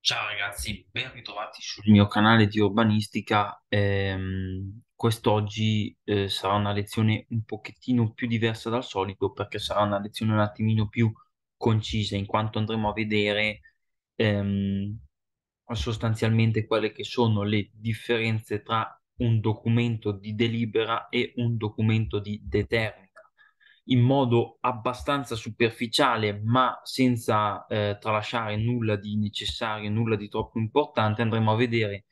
Ciao ragazzi, ben ritrovati sul mio canale di urbanistica. Ehm, quest'oggi eh, sarà una lezione un pochettino più diversa dal solito perché sarà una lezione un attimino più concisa in quanto andremo a vedere ehm, sostanzialmente quelle che sono le differenze tra un documento di delibera e un documento di determina in modo abbastanza superficiale, ma senza eh, tralasciare nulla di necessario, nulla di troppo importante, andremo a vedere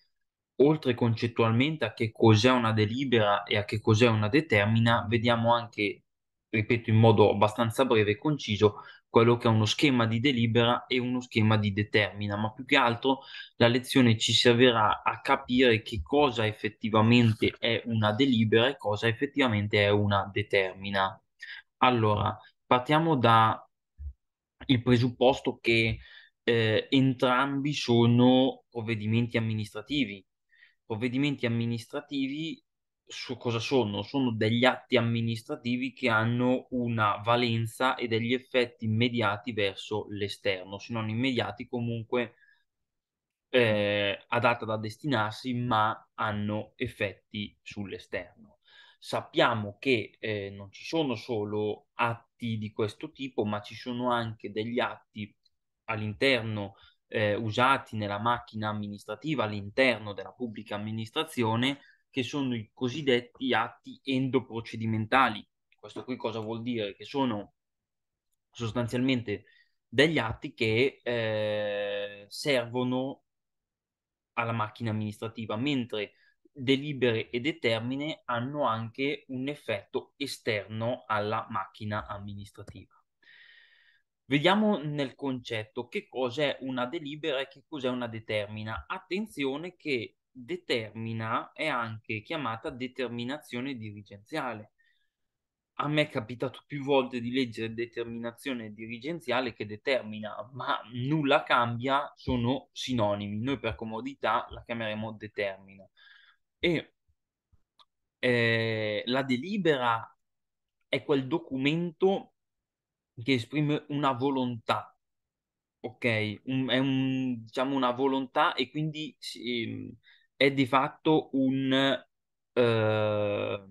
oltre concettualmente a che cos'è una delibera e a che cos'è una determina, vediamo anche, ripeto in modo abbastanza breve e conciso, quello che è uno schema di delibera e uno schema di determina, ma più che altro la lezione ci servirà a capire che cosa effettivamente è una delibera e cosa effettivamente è una determina. Allora, partiamo dal presupposto che eh, entrambi sono provvedimenti amministrativi. Provvedimenti amministrativi su cosa sono? Sono degli atti amministrativi che hanno una valenza e degli effetti immediati verso l'esterno, se non immediati comunque eh, adatta da destinarsi, ma hanno effetti sull'esterno sappiamo che eh, non ci sono solo atti di questo tipo, ma ci sono anche degli atti all'interno eh, usati nella macchina amministrativa, all'interno della pubblica amministrazione, che sono i cosiddetti atti endoprocedimentali. Questo qui cosa vuol dire? Che sono sostanzialmente degli atti che eh, servono alla macchina amministrativa, mentre delibere e determine hanno anche un effetto esterno alla macchina amministrativa. Vediamo nel concetto che cos'è una delibera e che cos'è una determina. Attenzione che determina è anche chiamata determinazione dirigenziale. A me è capitato più volte di leggere determinazione dirigenziale che determina, ma nulla cambia, sono sinonimi. Noi per comodità la chiameremo determina. E eh, la delibera è quel documento che esprime una volontà, ok? Un, è un, diciamo una volontà e quindi si, ehm, è di fatto un, eh,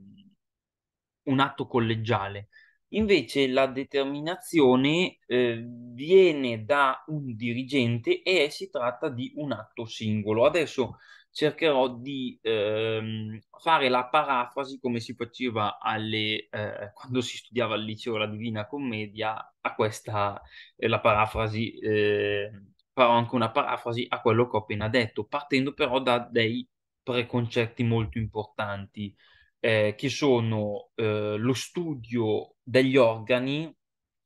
un atto collegiale. Invece la determinazione eh, viene da un dirigente e si tratta di un atto singolo. Adesso cercherò di ehm, fare la parafrasi come si faceva alle, eh, quando si studiava al liceo la Divina Commedia, a questa, eh, la parafrasi, eh, farò anche una parafrasi a quello che ho appena detto, partendo però da dei preconcetti molto importanti, eh, che sono eh, lo studio degli organi,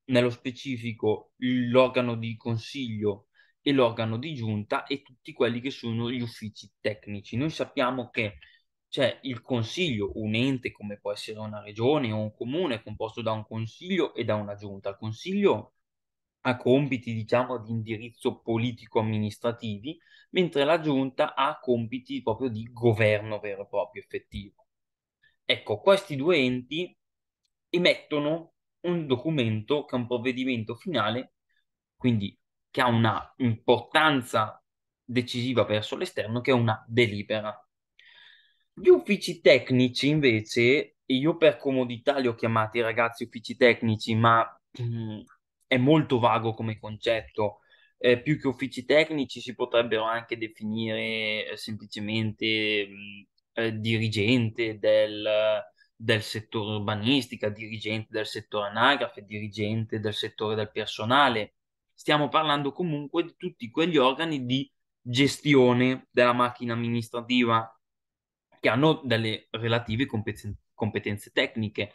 nello specifico l'organo di consiglio, e l'organo di giunta e tutti quelli che sono gli uffici tecnici. Noi sappiamo che c'è il consiglio, un ente come può essere una regione o un comune composto da un consiglio e da una giunta. Il consiglio ha compiti, diciamo, di indirizzo politico-amministrativi, mentre la giunta ha compiti proprio di governo vero e proprio effettivo. Ecco, questi due enti emettono un documento che è un provvedimento finale, quindi che ha una importanza decisiva verso l'esterno, che è una delibera. Gli uffici tecnici, invece, io per comodità li ho chiamati ragazzi uffici tecnici, ma mh, mm, è molto vago come concetto. Eh, più che uffici tecnici si potrebbero anche definire eh, semplicemente mh, mm, eh, dirigente del, del settore urbanistica, dirigente del settore anagrafe, dirigente del settore del personale stiamo parlando comunque di tutti quegli organi di gestione della macchina amministrativa che hanno delle relative competenze, competenze tecniche.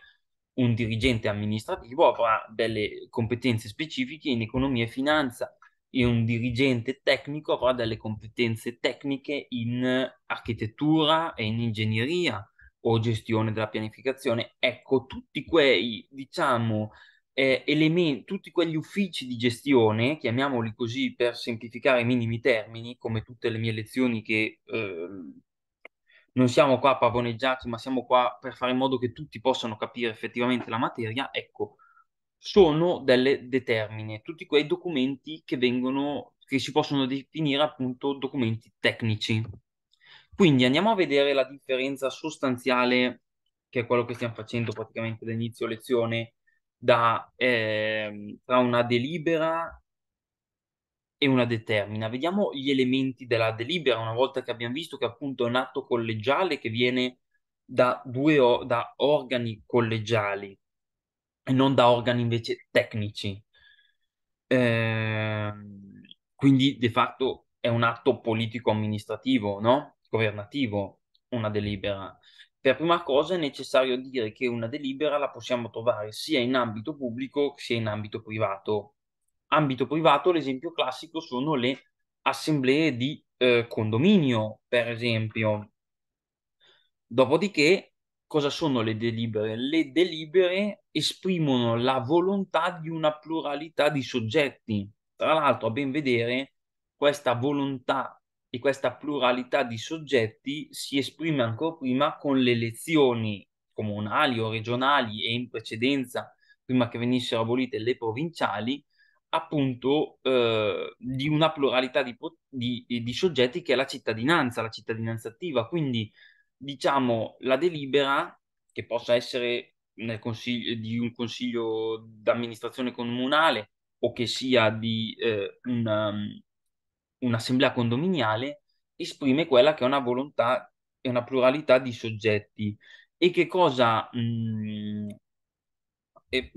Un dirigente amministrativo avrà delle competenze specifiche in economia e finanza e un dirigente tecnico avrà delle competenze tecniche in architettura e in ingegneria o gestione della pianificazione. Ecco, tutti quei, diciamo, eh, elementi, tutti quegli uffici di gestione, chiamiamoli così per semplificare i minimi termini, come tutte le mie lezioni che eh, non siamo qua pavoneggiati, ma siamo qua per fare in modo che tutti possano capire effettivamente la materia, ecco, sono delle determine, tutti quei documenti che vengono, che si possono definire appunto documenti tecnici. Quindi andiamo a vedere la differenza sostanziale, che è quello che stiamo facendo praticamente da inizio lezione, da, eh, tra una delibera e una determina. Vediamo gli elementi della delibera una volta che abbiamo visto che appunto è un atto collegiale che viene da, due, da organi collegiali e non da organi invece tecnici. Eh, quindi di fatto è un atto politico amministrativo, no? Governativo, una delibera. Per prima cosa è necessario dire che una delibera la possiamo trovare sia in ambito pubblico sia in ambito privato. Ambito privato, l'esempio classico sono le assemblee di eh, condominio, per esempio. Dopodiché, cosa sono le delibere? Le delibere esprimono la volontà di una pluralità di soggetti. Tra l'altro, a ben vedere, questa volontà e questa pluralità di soggetti si esprime ancora prima con le elezioni comunali o regionali e in precedenza, prima che venissero abolite le provinciali, appunto eh, di una pluralità di, di, di, soggetti che è la cittadinanza, la cittadinanza attiva. Quindi diciamo la delibera che possa essere di un consiglio d'amministrazione comunale o che sia di eh, un, um, un'assemblea condominiale esprime quella che è una volontà e una pluralità di soggetti. E che cosa mh, mm,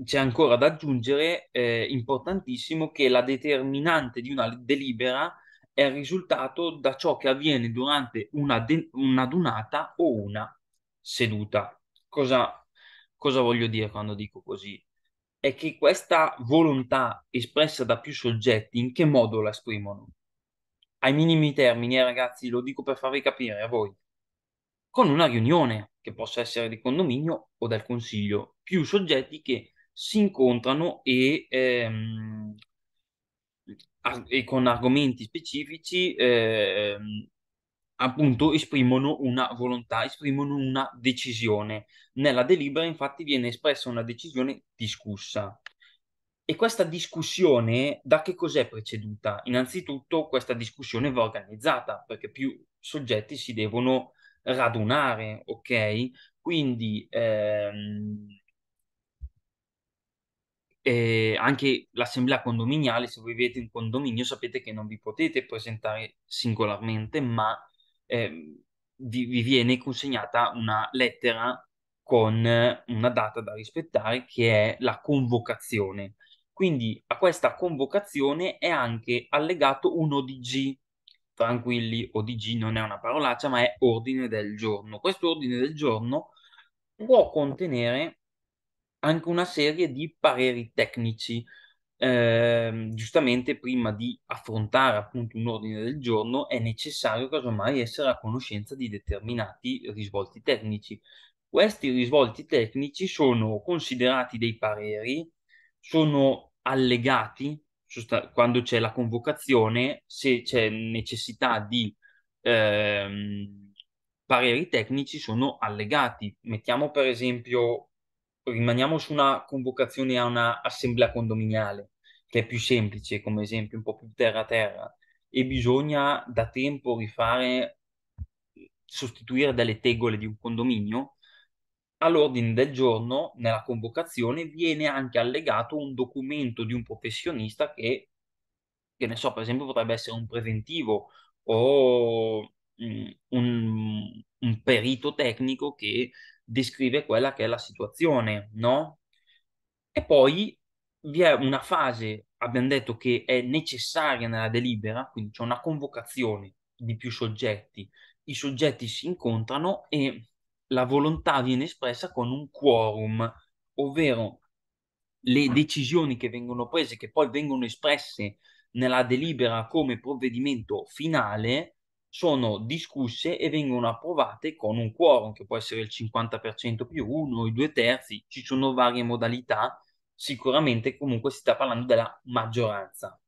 c'è ancora da aggiungere, eh, importantissimo, che la determinante di una delibera è il risultato da ciò che avviene durante una, de- una dunata o una seduta. Cosa, cosa voglio dire quando dico così? È che questa volontà espressa da più soggetti, in che modo la esprimono? ai minimi termini, eh, ragazzi, lo dico per farvi capire a voi, con una riunione che possa essere di condominio o del consiglio, più soggetti che si incontrano e, ehm, ar- e con argomenti specifici ehm, appunto esprimono una volontà, esprimono una decisione. Nella delibera infatti viene espressa una decisione discussa. E questa discussione da che cos'è preceduta? Innanzitutto questa discussione va organizzata perché più soggetti si devono radunare, ok? Quindi ehm, eh, anche l'assemblea condominiale, se voi avete un condominio sapete che non vi potete presentare singolarmente, ma ehm, vi, vi viene consegnata una lettera con una data da rispettare che è la convocazione. Quindi a questa convocazione è anche allegato un ODG. Tranquilli, ODG non è una parolaccia, ma è ordine del giorno. Questo ordine del giorno può contenere anche una serie di pareri tecnici. Eh, giustamente prima di affrontare appunto un ordine del giorno è necessario casomai essere a conoscenza di determinati risvolti tecnici. Questi risvolti tecnici sono considerati dei pareri sono allegati sost- quando c'è la convocazione, se c'è necessità di ehm, pareri tecnici sono allegati. Mettiamo per esempio, rimaniamo su una convocazione a un'assemblea condominiale, che è più semplice come esempio, un po' più terra-terra, e bisogna da tempo rifare, sostituire delle tegole di un condominio, all'ordine del giorno, nella convocazione, viene anche allegato un documento di un professionista che, che ne so, per esempio potrebbe essere un preventivo o mm, un, un perito tecnico che descrive quella che è la situazione, no? E poi vi è una fase, abbiamo detto, che è necessaria nella delibera, quindi c'è una convocazione di più soggetti, i soggetti si incontrano e la volontà viene espressa con un quorum, ovvero le mm. decisioni che vengono prese, che poi vengono espresse nella delibera come provvedimento finale, sono discusse e vengono approvate con un quorum, che può essere il 50% più uno, i due terzi, ci sono varie modalità, sicuramente comunque si sta parlando della maggioranza.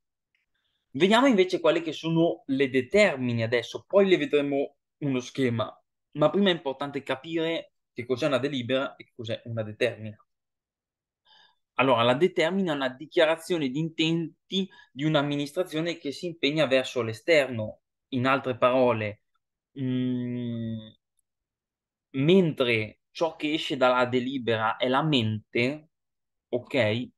Vediamo invece quali che sono le determini adesso, poi le vedremo uno schema ma prima è importante capire che cos'è una delibera e che cos'è una determina. Allora, la determina è una dichiarazione di intenti di un'amministrazione che si impegna verso l'esterno, in altre parole, mh, mm, mentre ciò che esce dalla delibera è la mente, ok?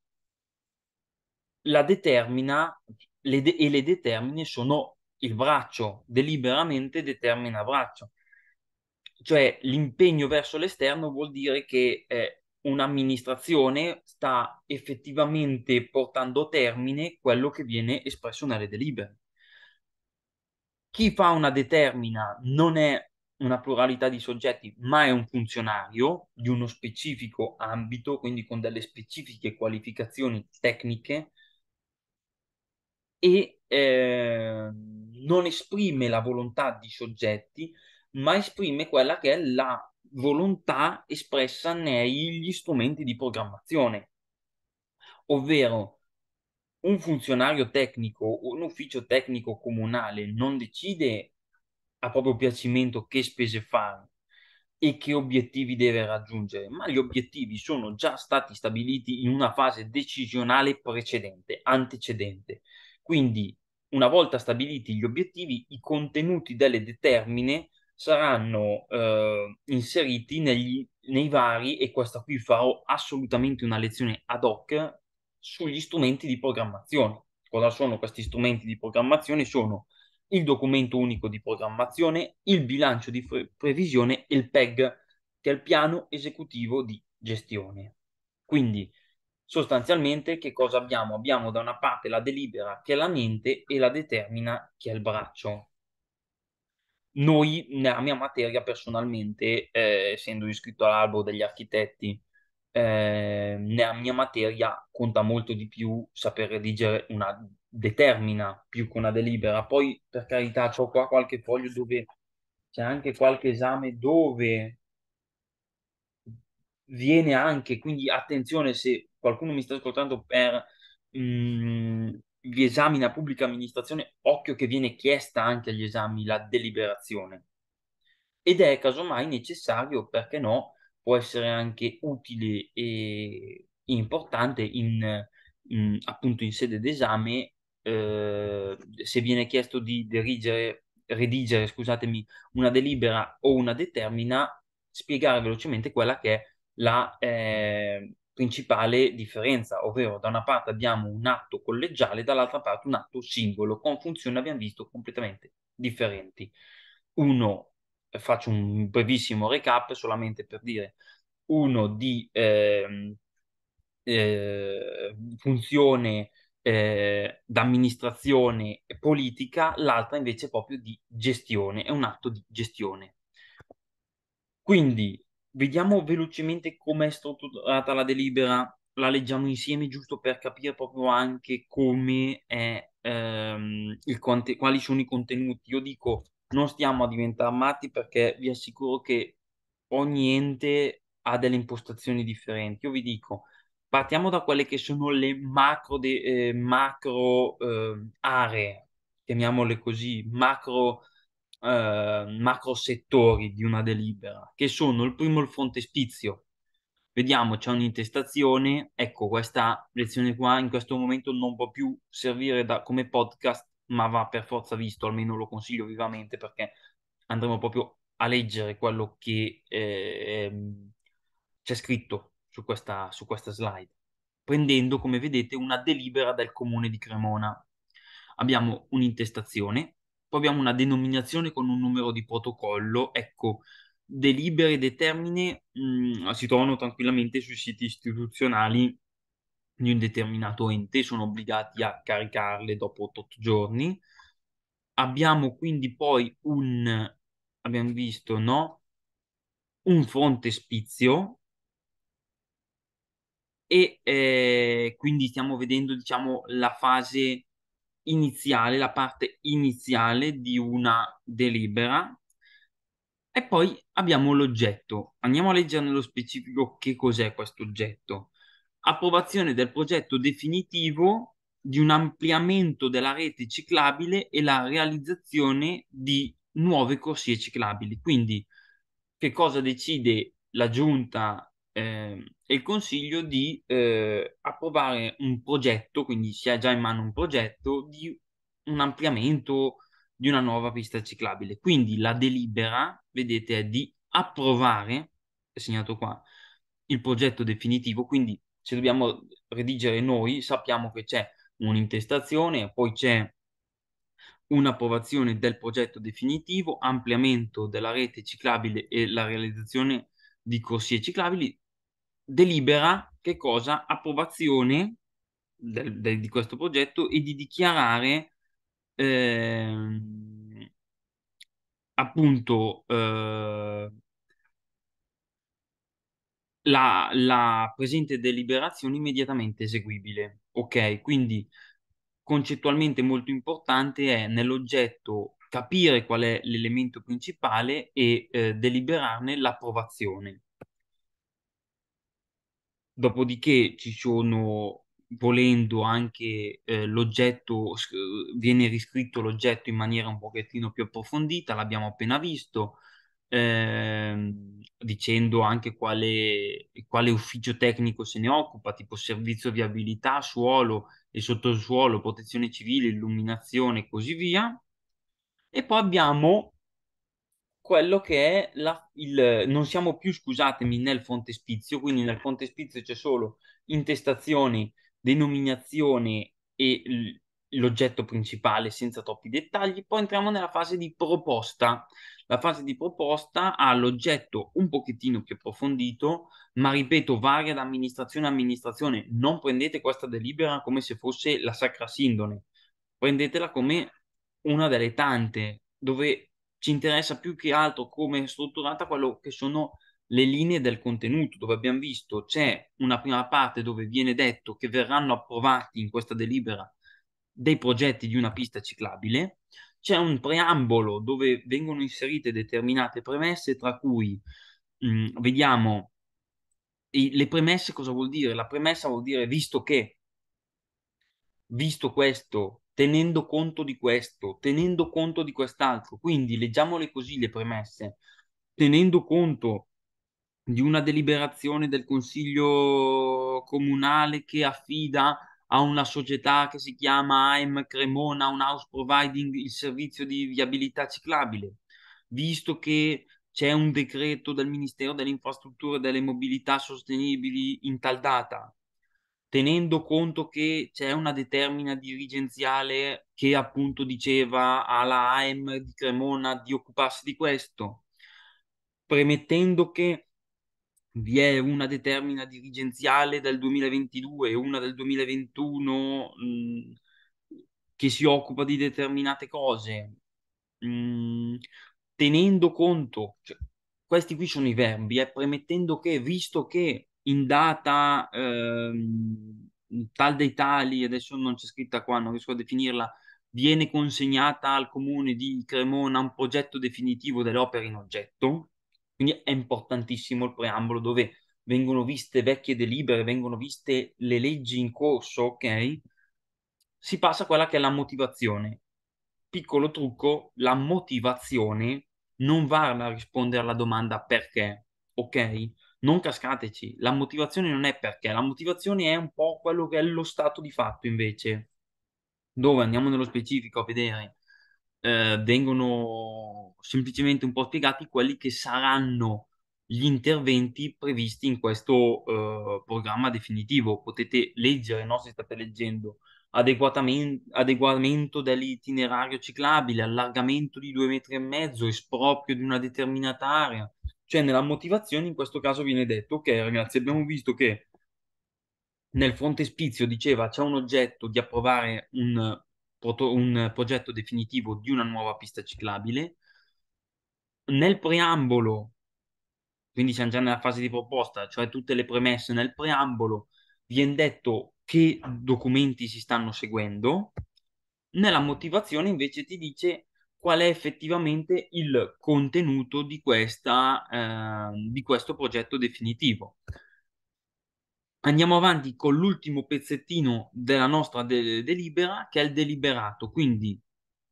La determina le de- e le determine sono il braccio, deliberamente determina braccio cioè l'impegno verso l'esterno vuol dire che eh, un'amministrazione sta effettivamente portando a termine quello che viene espresso nelle delibere. Chi fa una determina non è una pluralità di soggetti, ma è un funzionario di uno specifico ambito, quindi con delle specifiche qualificazioni tecniche e eh, non esprime la volontà di soggetti, ma esprime quella che è la volontà espressa negli strumenti di programmazione, ovvero un funzionario tecnico, un ufficio tecnico comunale non decide a proprio piacimento che spese fare e che obiettivi deve raggiungere, ma gli obiettivi sono già stati stabiliti in una fase decisionale precedente, antecedente. Quindi, una volta stabiliti gli obiettivi, i contenuti delle determine saranno eh, inseriti negli, nei vari, e questa qui farò assolutamente una lezione ad hoc, sugli strumenti di programmazione. Cosa sono questi strumenti di programmazione? Sono il documento unico di programmazione, il bilancio di pre- previsione e il PEG, che è il piano esecutivo di gestione. Quindi, sostanzialmente, che cosa abbiamo? Abbiamo da una parte la delibera, che è la mente, e la determina, che è il braccio noi nella mia materia personalmente, eh, essendo iscritto all'albo degli architetti, eh, nella mia materia conta molto di più saper redigere una determina più che una delibera. Poi, per carità, ho qua qualche foglio dove c'è anche qualche esame dove viene anche, quindi attenzione se qualcuno mi sta ascoltando per... Mh, mm, gli esami nella pubblica amministrazione, occhio che viene chiesta anche agli esami la deliberazione. Ed è casomai necessario, perché no, può essere anche utile e importante in, in appunto in sede d'esame eh, se viene chiesto di dirigere, redigere, scusatemi, una delibera o una determina, spiegare velocemente quella che è la, eh, principale differenza, ovvero da una parte abbiamo un atto collegiale, dall'altra parte un atto singolo, con funzioni, abbiamo visto, completamente differenti. Uno, faccio un brevissimo recap solamente per dire, uno di eh, eh, funzione eh, d'amministrazione politica, l'altra invece proprio di gestione, è un atto di gestione. Quindi Vediamo velocemente come è strutturata la delibera, la leggiamo insieme giusto per capire proprio anche come è, ehm, il conte- quali sono i contenuti. Io dico, non stiamo a diventare matti perché vi assicuro che ogni ente ha delle impostazioni differenti. Io vi dico, partiamo da quelle che sono le macro, de- eh, macro eh, aree, chiamiamole così, macro eh, macro settori di una delibera, che sono il primo il frontespizio. Vediamo, c'è un'intestazione, ecco questa lezione qua in questo momento non può più servire da, come podcast, ma va per forza visto, almeno lo consiglio vivamente perché andremo proprio a leggere quello che eh, c'è scritto su questa, su questa slide, prendendo come vedete una delibera del comune di Cremona. Abbiamo un'intestazione poi abbiamo una denominazione con un numero di protocollo, ecco, delibere e determine mh, mm, si trovano tranquillamente sui siti istituzionali di un determinato ente, sono obbligati a caricarle dopo 8 giorni. Abbiamo quindi poi un, abbiamo visto, no? Un frontespizio e eh, quindi stiamo vedendo, diciamo, la fase iniziale, la parte iniziale di una delibera e poi abbiamo l'oggetto. Andiamo a leggere nello specifico che cos'è questo oggetto. Approvazione del progetto definitivo di un ampliamento della rete ciclabile e la realizzazione di nuove corsie ciclabili. Quindi che cosa decide la giunta eh, e il consiglio di eh, approvare un progetto, quindi si ha già in mano un progetto di un ampliamento di una nuova pista ciclabile. Quindi la delibera, vedete, è di approvare, è segnato qua, il progetto definitivo, quindi se dobbiamo redigere noi sappiamo che c'è un'intestazione, poi c'è un'approvazione del progetto definitivo, ampliamento della rete ciclabile e la realizzazione di corsie ciclabili, delibera che cosa? Approvazione del, del, di questo progetto e di dichiarare eh, appunto eh, la, la, presente deliberazione immediatamente eseguibile. Ok, quindi concettualmente molto importante è nell'oggetto capire qual è l'elemento principale e eh, deliberarne l'approvazione dopodiché ci sono volendo anche eh, l'oggetto, viene riscritto l'oggetto in maniera un pochettino più approfondita, l'abbiamo appena visto, ehm, dicendo anche quale, quale, ufficio tecnico se ne occupa, tipo servizio viabilità, suolo e sottosuolo, protezione civile, illuminazione e così via. E poi abbiamo quello che è la, il non siamo più, scusatemi, nel frontespizio, quindi nel frontespizio c'è solo intestazione denominazione e l'oggetto principale senza troppi dettagli. Poi entriamo nella fase di proposta. La fase di proposta ha l'oggetto un pochettino più approfondito, ma ripeto, varia da amministrazione a amministrazione. Non prendete questa delibera come se fosse la sacra sindone, prendetela come una delle tante dove ci interessa più che altro come è strutturata quello che sono le linee del contenuto, dove abbiamo visto c'è una prima parte dove viene detto che verranno approvati in questa delibera dei progetti di una pista ciclabile, c'è un preambolo dove vengono inserite determinate premesse, tra cui mh, mm, vediamo i, le premesse cosa vuol dire? La premessa vuol dire visto che, visto questo, tenendo conto di questo, tenendo conto di quest'altro. Quindi leggiamole così le premesse, tenendo conto di una deliberazione del Consiglio comunale che affida a una società che si chiama AIM Cremona, un house providing, il servizio di viabilità ciclabile, visto che c'è un decreto del Ministero delle Infrastrutture e delle Mobilità Sostenibili in tal data, tenendo conto che c'è una determina dirigenziale che appunto diceva alla AEM di Cremona di occuparsi di questo, premettendo che vi è una determina dirigenziale del 2022 e una del 2021 mh, che si occupa di determinate cose, mh, tenendo conto, cioè, questi qui sono i verbi, eh, premettendo che visto che in data ehm, tal dei tali, adesso non c'è scritta qua, non riesco a definirla, viene consegnata al comune di Cremona un progetto definitivo dell'opera in oggetto, quindi è importantissimo il preambolo dove vengono viste vecchie delibere, vengono viste le leggi in corso, ok? Si passa a quella che è la motivazione. Piccolo trucco, la motivazione non va a rispondere alla domanda perché, ok? non cascateci. La motivazione non è perché, la motivazione è un po' quello che è lo stato di fatto invece, dove andiamo nello specifico a vedere, eh, vengono semplicemente un po' spiegati quelli che saranno gli interventi previsti in questo eh, programma definitivo. Potete leggere, no? se state leggendo, adeguamento dell'itinerario ciclabile, allargamento di due metri e mezzo, esproprio di una determinata area, cioè nella motivazione in questo caso viene detto, ok ragazzi abbiamo visto che nel frontespizio diceva c'è un oggetto di approvare un, un progetto definitivo di una nuova pista ciclabile, nel preambolo, quindi siamo già nella fase di proposta, cioè tutte le premesse nel preambolo, viene detto che documenti si stanno seguendo, nella motivazione invece ti dice qual è effettivamente il contenuto di, questa, eh, di questo progetto definitivo. Andiamo avanti con l'ultimo pezzettino della nostra de- delibera, che è il deliberato. Quindi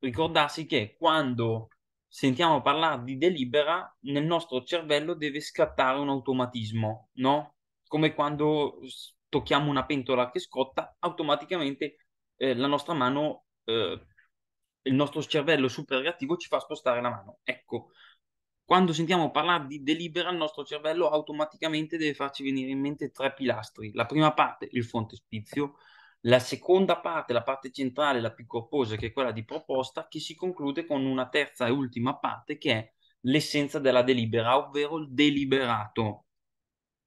ricordarsi che quando sentiamo parlare di delibera, nel nostro cervello deve scattare un automatismo, no? Come quando tocchiamo una pentola che scotta, automaticamente eh, la nostra mano eh, il nostro cervello super reattivo ci fa spostare la mano. Ecco, quando sentiamo parlare di delibera, il nostro cervello automaticamente deve farci venire in mente tre pilastri. La prima parte, il frontespizio, la seconda parte, la parte centrale, la più corposa, che è quella di proposta, che si conclude con una terza e ultima parte che è l'essenza della delibera, ovvero il deliberato.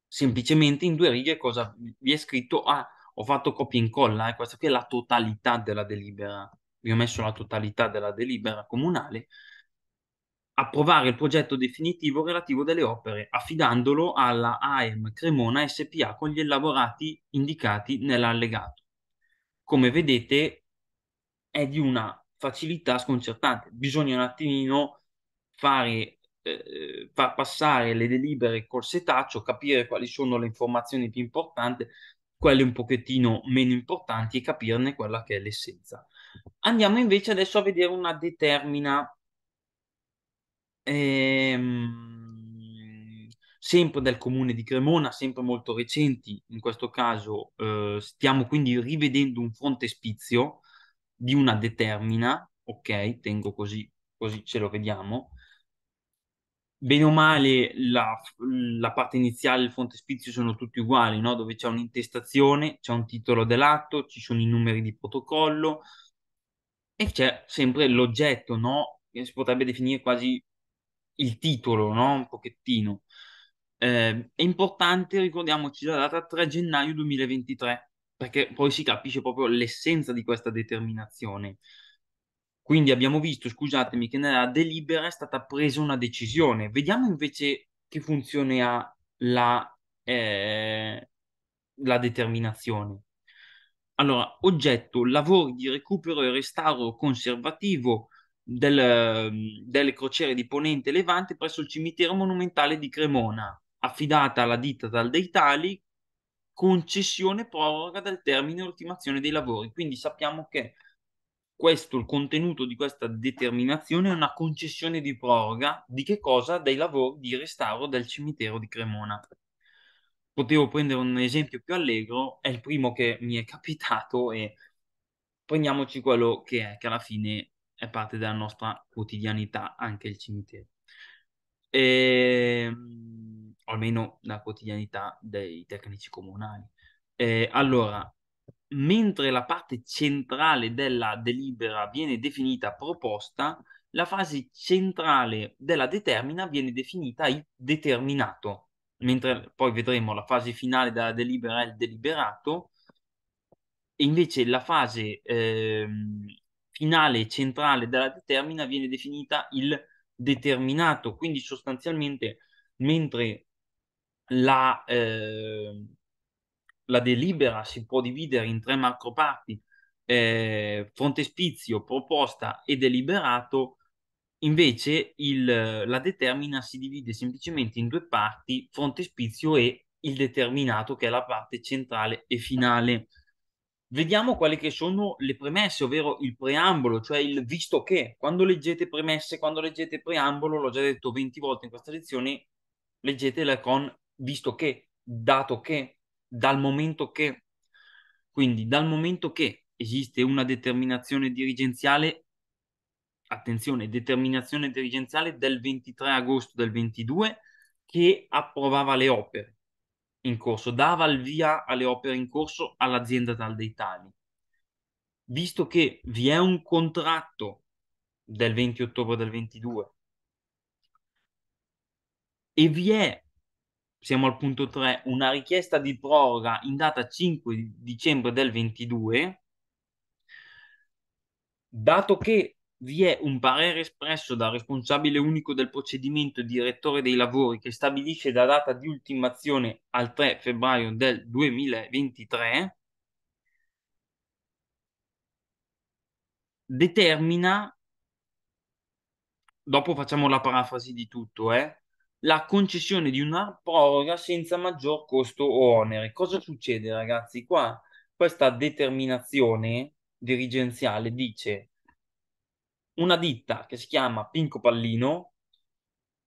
Semplicemente in due righe cosa vi è scritto? Ah, ho fatto copia e incolla, eh? questa qui è la totalità della delibera vi ho messo la totalità della delibera comunale, approvare il progetto definitivo relativo delle opere, affidandolo alla AEM Cremona SPA con gli elaborati indicati nell'allegato. Come vedete è di una facilità sconcertante, bisogna un attimino fare, eh, far passare le delibere col setaccio, capire quali sono le informazioni più importanti, quelle un pochettino meno importanti e capirne quella che è l'essenza. Andiamo invece adesso a vedere una determina ehm, sempre del comune di Cremona, sempre molto recenti, in questo caso eh, stiamo quindi rivedendo un frontespizio di una determina, ok, tengo così, così ce lo vediamo, bene o male la, la parte iniziale e il frontespizio sono tutti uguali, no? dove c'è un'intestazione, c'è un titolo dell'atto, ci sono i numeri di protocollo, e c'è sempre l'oggetto, no? Che si potrebbe definire quasi il titolo, no? Un pochettino. Eh, è importante, ricordiamoci la data 3 gennaio 2023, perché poi si capisce proprio l'essenza di questa determinazione. Quindi abbiamo visto, scusatemi, che nella delibera è stata presa una decisione. Vediamo invece che funzione ha la, eh, la determinazione. Allora, oggetto, lavori di recupero e restauro conservativo del, ehm, delle crociere di Ponente Levante presso il cimitero monumentale di Cremona, affidata alla ditta Dal Deitali, concessione proroga del termine ultimazione dei lavori. Quindi sappiamo che questo, il contenuto di questa determinazione è una concessione di proroga di che cosa? Dei lavori di restauro del cimitero di Cremona potevo prendere un esempio più allegro, è il primo che mi è capitato e prendiamoci quello che è, che alla fine è parte della nostra quotidianità, anche il cimitero. E, ehm, o almeno la quotidianità dei tecnici comunali. E, eh, allora, mentre la parte centrale della delibera viene definita proposta, la fase centrale della determina viene definita determinato mentre poi vedremo la fase finale della delibera e il deliberato. E invece la fase eh, finale e centrale della determina viene definita il determinato, quindi sostanzialmente mentre la, eh, la delibera si può dividere in tre macro parti, eh, frontespizio, proposta e deliberato, Invece il, la determina si divide semplicemente in due parti, frontespizio e il determinato, che è la parte centrale e finale. Vediamo quali che sono le premesse, ovvero il preambolo, cioè il visto che. Quando leggete premesse, quando leggete preambolo, l'ho già detto 20 volte in questa lezione, leggetela con visto che, dato che, dal momento che. Quindi dal momento che esiste una determinazione dirigenziale attenzione, determinazione dirigenziale del 23 agosto del 22 che approvava le opere in corso, dava il via alle opere in corso all'azienda tal dei tali. Visto che vi è un contratto del 20 ottobre del 22 e vi è, siamo al punto 3, una richiesta di proroga in data 5 dicembre del 22, dato che vi è un parere espresso dal responsabile unico del procedimento e direttore dei lavori che stabilisce la data di ultimazione al 3 febbraio del 2023, determina, dopo facciamo la parafrasi di tutto, eh, la concessione di una proroga senza maggior costo o onere. Cosa succede ragazzi? Qua questa determinazione dirigenziale dice una ditta che si chiama Pinco Pallino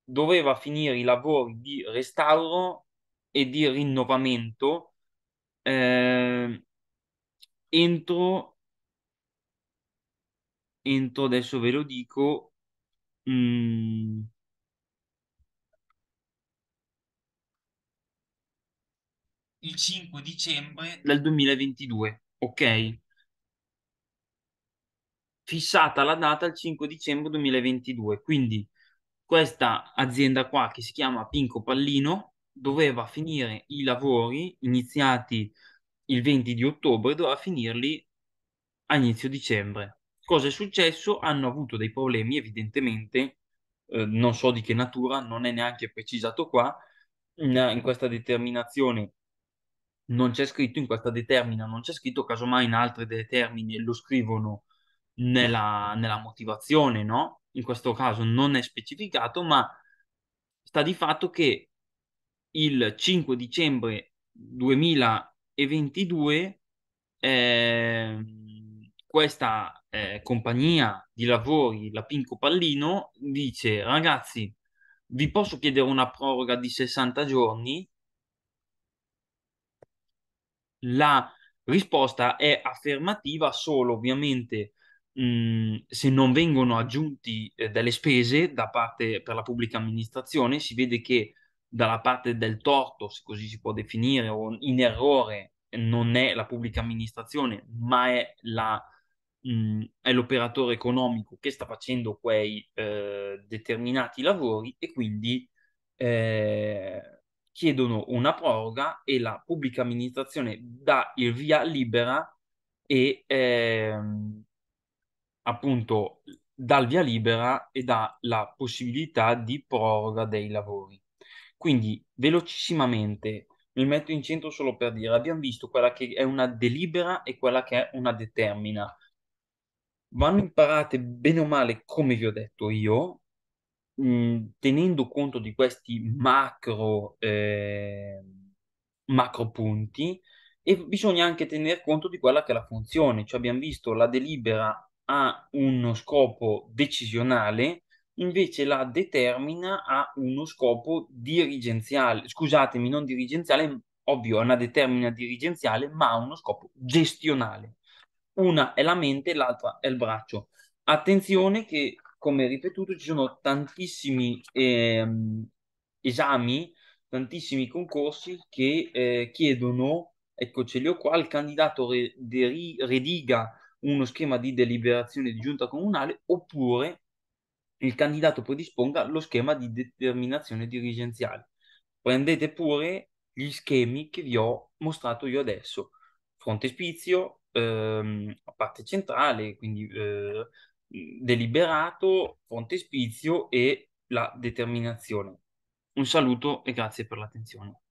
doveva finire i lavori di restauro e di rinnovamento eh, entro, entro adesso ve lo dico mh, mm, il 5 dicembre del 2022 ok fissata la data il 5 dicembre 2022. Quindi questa azienda qua che si chiama Pinco Pallino doveva finire i lavori iniziati il 20 di ottobre, doveva finirli a inizio dicembre. Cosa è successo? Hanno avuto dei problemi evidentemente, eh, non so di che natura, non è neanche precisato qua, in, in questa determinazione non c'è scritto, in questa determina non c'è scritto, casomai in altre determine lo scrivono nella, nella motivazione, no? In questo caso non è specificato, ma sta di fatto che il 5 dicembre 2022 eh, questa eh, compagnia di lavori, la Pinco Pallino, dice ragazzi, vi posso chiedere una proroga di 60 giorni? La risposta è affermativa solo ovviamente mh, mhmm, se non vengono aggiunti eh, delle spese da parte per la pubblica amministrazione, si vede che dalla parte del torto, se così si può definire, o in errore non è la pubblica amministrazione, ma è, la, mh, mhmm, è l'operatore economico che sta facendo quei eh, determinati lavori e quindi eh, chiedono una proroga e la pubblica amministrazione dà il via libera e ehm, appunto dal via libera e dalla possibilità di proroga dei lavori. Quindi velocissimamente mi metto in centro solo per dire, abbiamo visto quella che è una delibera e quella che è una determina. Vanno imparate bene o male, come vi ho detto io, mh, mm, tenendo conto di questi macro, eh, macro punti e bisogna anche tener conto di quella che è la funzione, cioè abbiamo visto la delibera ha uno scopo decisionale, invece la determina ha uno scopo dirigenziale, scusatemi, non dirigenziale, ovvio, è una determina dirigenziale, ma ha uno scopo gestionale. Una è la mente, l'altra è il braccio. Attenzione che, come ripetuto, ci sono tantissimi eh, esami, tantissimi concorsi che eh, chiedono, ecco ce li ho qua, il candidato re- de- rediga uno schema di deliberazione di giunta comunale oppure il candidato predisponga lo schema di determinazione dirigenziale. Prendete pure gli schemi che vi ho mostrato io adesso. Frontespizio, ehm, parte centrale, quindi eh, deliberato, frontespizio e la determinazione. Un saluto e grazie per l'attenzione.